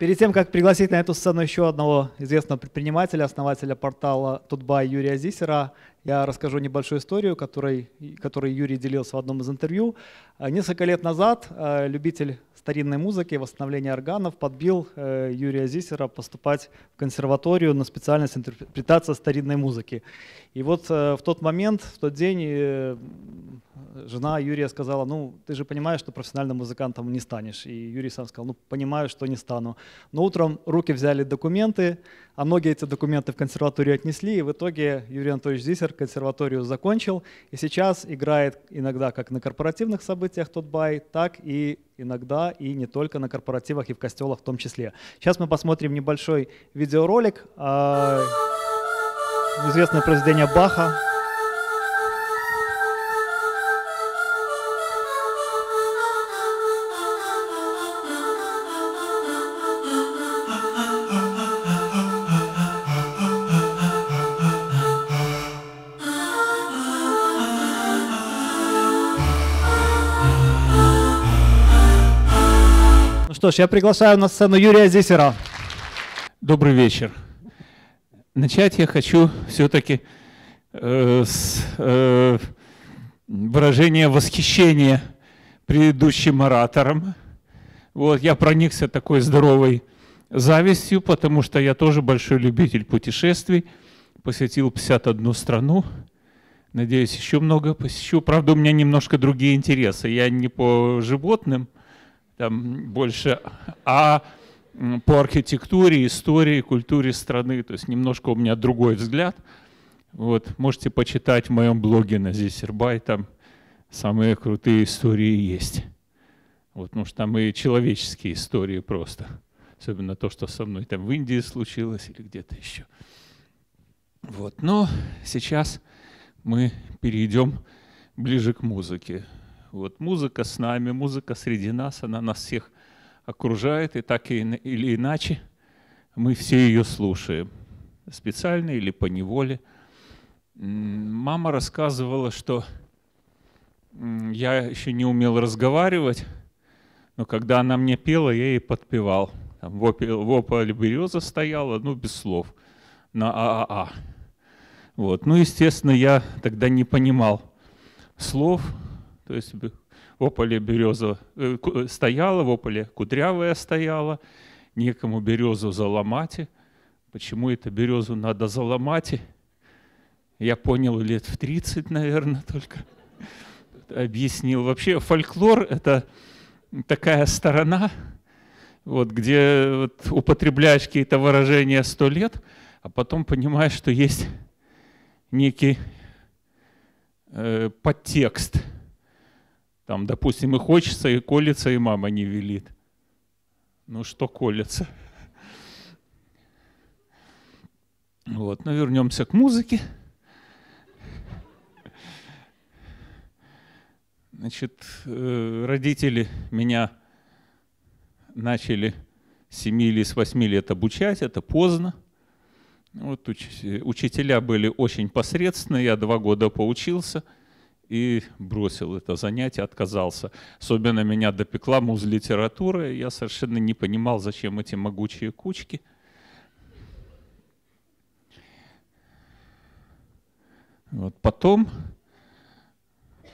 Перед тем, как пригласить на эту сцену еще одного известного предпринимателя, основателя портала Тутбай Юрия Зисера, я расскажу небольшую историю, которой, которой Юрий делился в одном из интервью. Э, несколько лет назад э, любитель старинной музыки, восстановления органов, подбил э, Юрия Зисера поступать в консерваторию на специальность интерпретация старинной музыки. И вот э, в тот момент, в тот день э, жена Юрия сказала, ну, ты же понимаешь, что профессиональным музыкантом не станешь. И Юрий сам сказал, ну, понимаю, что не стану. Но утром руки взяли документы, а многие эти документы в консерваторию отнесли, и в итоге Юрий Анатольевич Зисер консерваторию закончил, и сейчас играет иногда как на корпоративных событиях тот бай, так и иногда и не только на корпоративах и в костелах в том числе. Сейчас мы посмотрим небольшой видеоролик, а, известное произведение Баха что ж, я приглашаю на сцену Юрия Зисера. Добрый вечер. Начать я хочу все-таки э, с э, выражения восхищения предыдущим оратором. Вот, я проникся такой здоровой завистью, потому что я тоже большой любитель путешествий. Посетил 51 страну. Надеюсь, еще много посещу. Правда, у меня немножко другие интересы. Я не по животным – там больше, а по архитектуре, истории, культуре страны. То есть немножко у меня другой взгляд. Вот, можете почитать в моем блоге на Зисербай, там самые крутые истории есть. Вот, потому что там и человеческие истории просто. Особенно то, что со мной там в Индии случилось или где-то еще. Вот, но сейчас мы перейдем ближе к музыке. Вот музыка с нами, музыка среди нас, она нас всех окружает, и так или иначе мы все ее слушаем, специально или по неволе. Мама рассказывала, что я еще не умел разговаривать, но когда она мне пела, я ей подпевал. Там вопа береза стояла, ну, без слов, на ААА. Вот. Ну, естественно, я тогда не понимал слов, то есть в ополе береза э, э, стояла, в ополе кудрявая стояла, некому березу заломать. Почему это березу надо заломать? Я понял лет в 30, наверное, только объяснил. Вообще фольклор — это такая сторона, вот, где вот, употребляешь какие-то выражения сто лет, а потом понимаешь, что есть некий э, подтекст — там, допустим, и хочется, и колется, и мама не велит. Ну что колется? Вот, но ну, вернемся к музыке. Значит, э, родители меня начали с 7 или с 8 лет обучать, это поздно. Вот уч- учителя были очень посредственные, я два года поучился – и бросил это занятие, отказался. Особенно меня допекла муз литературы, я совершенно не понимал, зачем эти могучие кучки. Вот потом,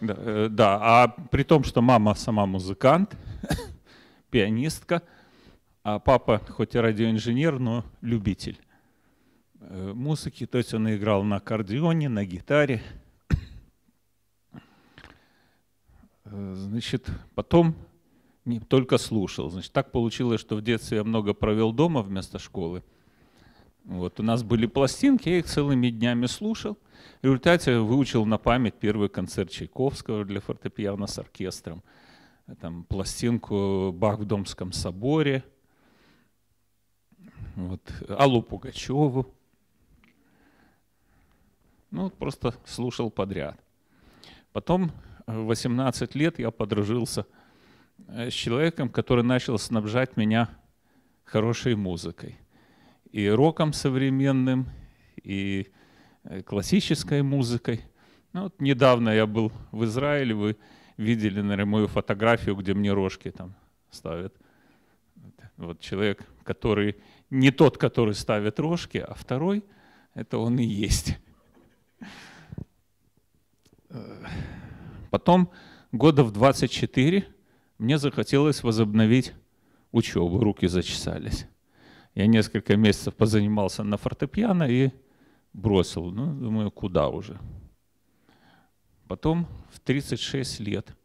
да, э, да, а при том, что мама сама музыкант, пианистка, а папа хоть и радиоинженер, но любитель э, музыки, то есть он играл на аккордеоне, на гитаре – Э, значит, потом не только слушал. Значит, так получилось, что в детстве я много провел дома вместо школы. Вот, у нас были пластинки, я их целыми днями слушал. В результате выучил на память первый концерт Чайковского для фортепиано с оркестром. Там пластинку «Бах в Домском соборе», вот, Аллу Пугачеву. Ну, просто слушал подряд. Потом 18 лет я подружился э, с человеком, который начал снабжать меня хорошей музыкой. И роком современным, и э, классической музыкой. Ну, вот недавно я был в Израиле, вы видели, наверное, мою фотографию, где мне рожки там ставят. Вот человек, который не тот, который ставит рожки, а второй, это он и есть. Э, Потом года в 24 мне захотелось возобновить учебу, руки зачесались. Я несколько месяцев позанимался на фортепиано и бросил. Ну, думаю, куда уже. Потом в 36 лет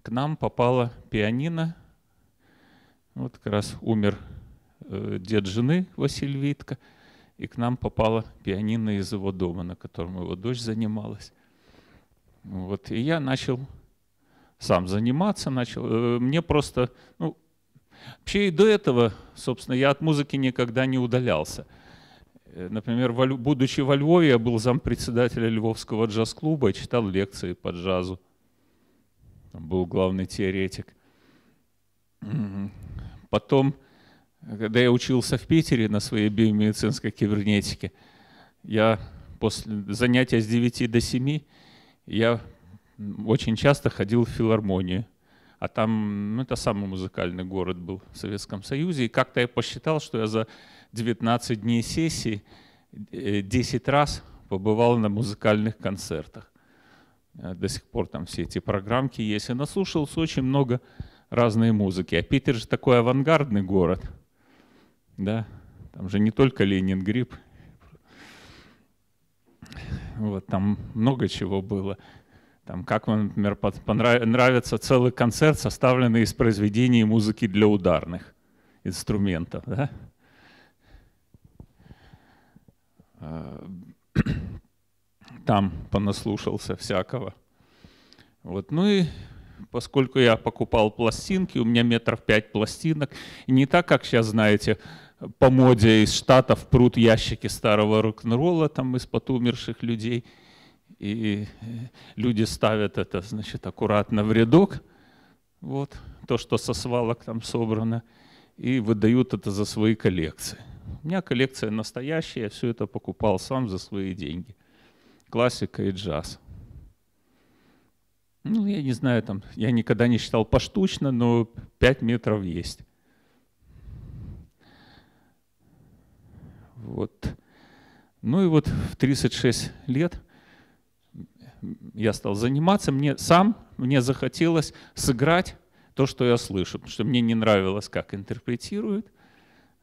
к нам попала пианино. Вот как раз умер э, дед жены Василий Витко, и к нам попала пианино из его дома, на котором его дочь занималась. Вот, и я начал сам заниматься, начал. Э, мне просто, ну, вообще и до этого, собственно, я от музыки никогда не удалялся. Э, например, во, будучи во Львове, я был зампредседателя Львовского джаз-клуба, читал лекции по джазу. Там был главный теоретик. Потом, когда я учился в Питере на своей биомедицинской кибернетике, я после занятия с 9 до 7 я очень часто ходил в филармонию, а там ну, это самый музыкальный город был в Советском Союзе, и как-то я посчитал, что я за 19 дней сессии 10 э, раз побывал на музыкальных концертах. Э, до сих пор там все эти программки есть. И наслушался очень много разной музыки. А Питер же такой авангардный город. Да? Там же не только Ленин Гриб. Вот, там много чего было. Там, как вам, например, нравится целый концерт, составленный из произведений музыки для ударных инструментов. Да? Э, там понаслушался всякого. Вот. Ну и поскольку я покупал пластинки, у меня метров пять пластинок. И не так, как сейчас, знаете, по моде из Штатов прут ящики старого рок-н-ролла там из-под умерших людей. И э, люди ставят это, значит, аккуратно в рядок, вот, то, что со свалок там собрано, и выдают это за свои коллекции. У меня коллекция настоящая, я все это покупал сам за свои деньги. Классика и джаз. Ну, я не знаю, там, я никогда не считал поштучно, но 5 метров есть. Вот. Ну и вот в 36 лет я стал заниматься, мне сам, мне захотелось сыграть то, что я слышу, потому что мне не нравилось, как интерпретируют,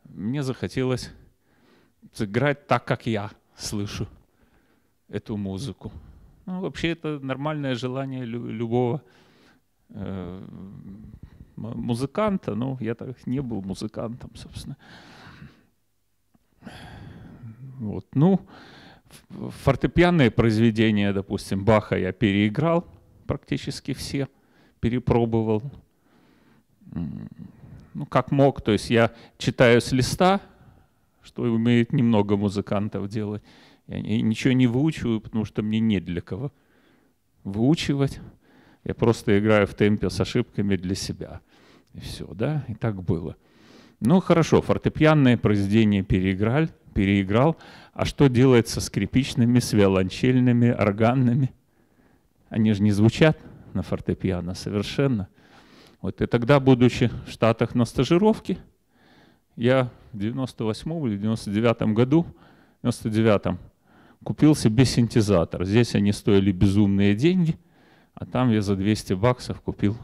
мне захотелось сыграть так, как я слышу эту музыку. Ну, вообще это нормальное желание любого э, музыканта, но ну, я так не был музыкантом, собственно. Вот, ну, фортепианные произведения, допустим, Баха я переиграл практически все, перепробовал. Ну, как мог, то есть я читаю с листа, что умеет немного музыкантов делать. Я ничего не выучиваю, потому что мне не для кого выучивать. Я просто играю в темпе с ошибками для себя. И все, да, и так было. Ну хорошо, фортепианное произведение переиграл, переиграл. А что делает со скрипичными, с виолончельными, органными? Они же не звучат на фортепиано совершенно. Вот, и тогда, будучи в Штатах на стажировке, я в 98 или 99 году, 99 купил себе синтезатор. Здесь они стоили безумные деньги, а там я за 200 баксов купил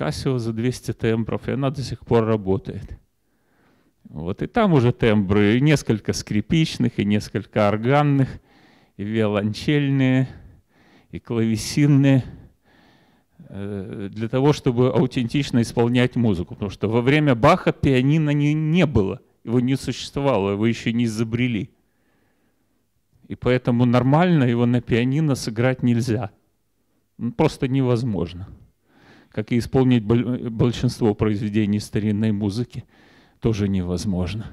Casio за 200 тембров, и она до сих пор работает. Вот, и там уже тембры, и несколько скрипичных, и несколько органных, и виолончельные, и клавесинные, э, для того, чтобы аутентично исполнять музыку. Потому что во время Баха пианино не, не было, его не существовало, его еще не изобрели. И поэтому нормально его на пианино сыграть нельзя. Ну, просто невозможно как и исполнить большинство произведений старинной музыки, тоже невозможно.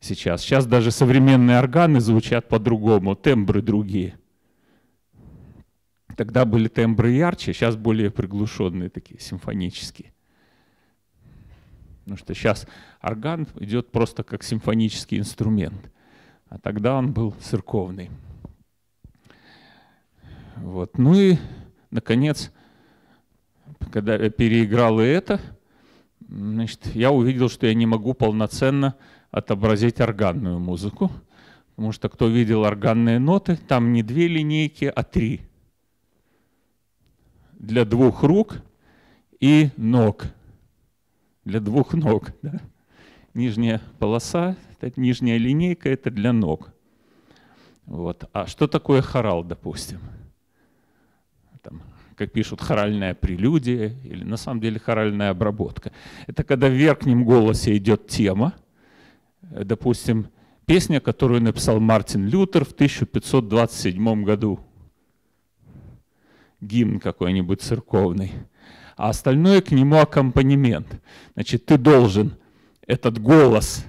Сейчас. Сейчас даже современные органы звучат по-другому, тембры другие. Тогда были тембры ярче, сейчас более приглушенные такие, симфонические. Потому что сейчас орган идет просто как симфонический инструмент, а тогда он был церковный. Вот. Ну и, наконец, когда я переиграл и это, значит, я увидел, что я не могу полноценно отобразить органную музыку, потому что кто видел органные ноты, там не две линейки, а три. Для двух рук и ног. Для двух ног. Да? Нижняя полоса, нижняя линейка, это для ног. Вот. А что такое хорал, допустим? там, как пишут, хоральная прелюдия или на самом деле хоральная обработка. Это когда в верхнем голосе идет тема, э, допустим, песня, которую написал Мартин Лютер в 1527 году, гимн какой-нибудь церковный, а остальное к нему аккомпанемент. Значит, ты должен этот голос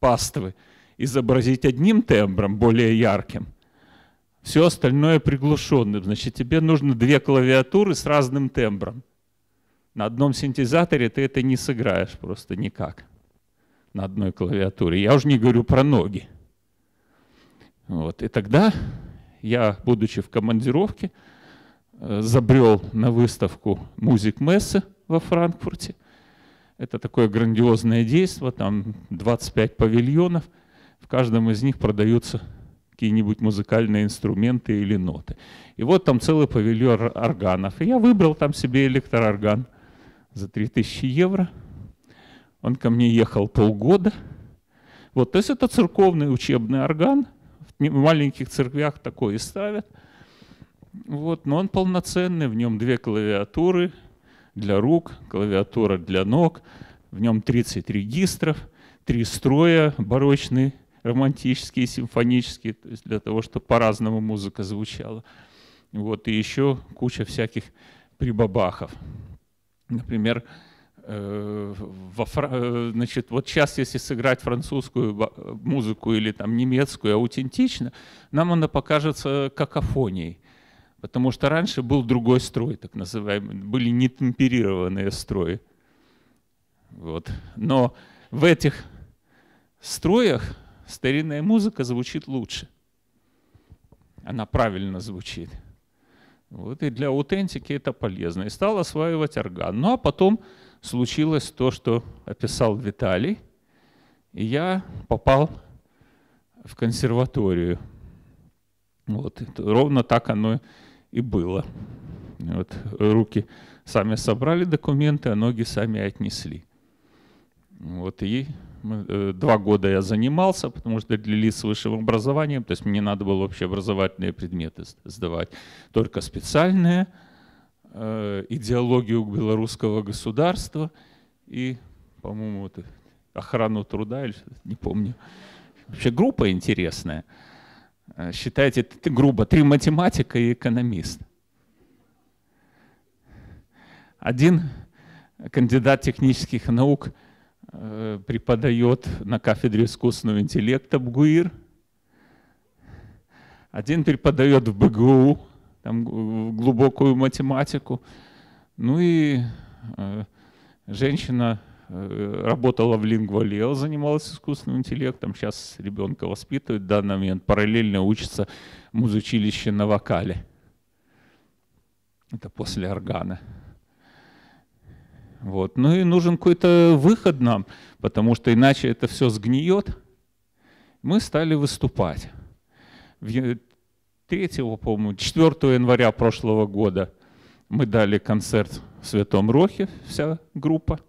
паствы изобразить одним тембром, более ярким – все остальное приглушенным. Значит, тебе нужно две клавиатуры с разным тембром. На одном синтезаторе ты это не сыграешь просто никак на одной клавиатуре. Я уже не говорю про ноги. Вот. И тогда я, будучи в командировке, э, забрел на выставку музик Мессы во Франкфурте. Это такое грандиозное действие, там 25 павильонов, в каждом из них продаются какие-нибудь музыкальные инструменты или ноты. И вот там целый павильон органов. И я выбрал там себе электроорган за 3000 евро. Он ко мне ехал полгода. Вот, то есть это церковный учебный орган. В маленьких церквях такое ставят. Вот, но он полноценный, в нем две клавиатуры для рук, клавиатура для ног, в нем 30 регистров, три строя барочный, романтические, симфонические, то есть для того, чтобы по-разному музыка звучала. Вот, и еще куча всяких прибабахов. Например, э, во э, значит, вот сейчас, если сыграть французскую музыку или там немецкую аутентично, нам она покажется какофонией. Потому что раньше был другой строй, так называемый, были нетемперированные строи. Вот. Но в этих строях старинная музыка звучит лучше. Она правильно звучит. Вот, и для аутентики это полезно. И стал осваивать орган. Ну а потом случилось то, что описал Виталий. И я попал в консерваторию. Вот, ровно так оно и было. Вот, руки сами собрали документы, а ноги сами отнесли. Вот, и Э, два года я занимался, потому что длились с высшим образованием, то есть мне надо было вообще образовательные предметы сдавать, только специальные, э, идеологию белорусского государства и, по-моему, вот охрану труда, не помню. Вообще группа интересная. Э, считайте, ты, грубо, три математика и экономист. Один кандидат технических наук – Э, преподает на кафедре искусственного интеллекта БГУИР. Один преподает в БГУ, там глубокую математику. Ну и э, женщина э, работала в Лингвалео, занималась искусственным интеллектом, сейчас ребенка воспитывает в данный момент, параллельно учится в музучилище на вокале. Это после органа. Вот. Ну и нужен какой-то выход нам, потому что иначе это все сгниет. Мы стали выступать. 3, по-моему, 4 января прошлого года мы дали концерт в Святом Рохе, вся группа.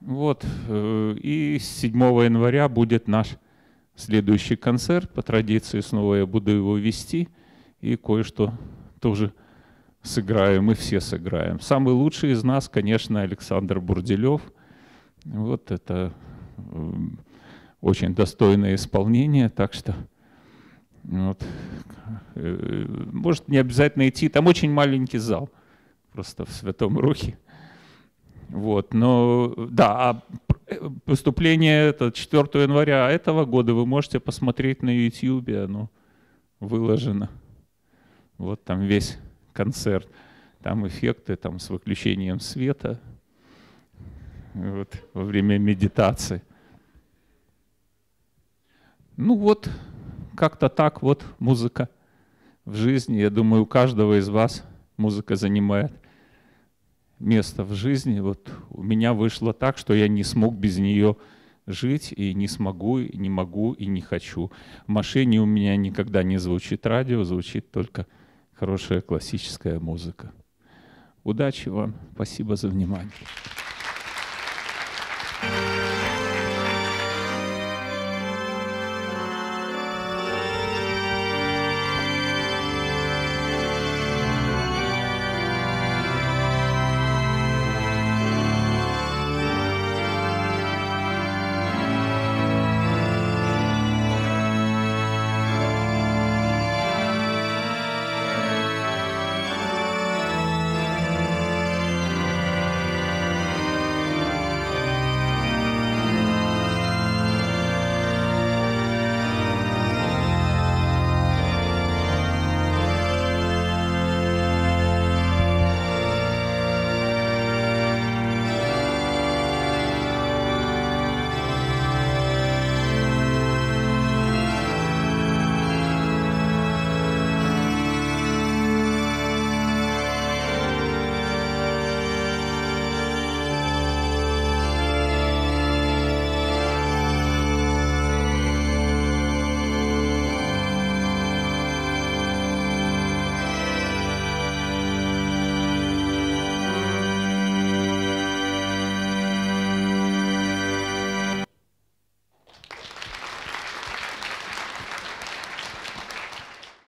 Вот. Э, и 7 января будет наш следующий концерт. По традиции снова я буду его вести и кое-что тоже сыграем мы все сыграем. Самый лучший из нас, конечно, Александр Бурделев. Вот это э, очень достойное исполнение, так что вот. Э, может не обязательно идти, там очень маленький зал просто в Святом Рухе. Вот, но да, а поступление это 4 января этого года вы можете посмотреть на YouTube, оно выложено. Вот там весь концерт. Там эффекты там, с выключением света вот, во время медитации. Ну вот, как-то так вот музыка в жизни. Я думаю, у каждого из вас музыка занимает место в жизни. Вот у меня вышло так, что я не смог без нее жить, и не смогу, и не могу, и не хочу. В машине у меня никогда не звучит радио, звучит только хорошая классическая музыка. Удачи вам, спасибо за внимание. thank you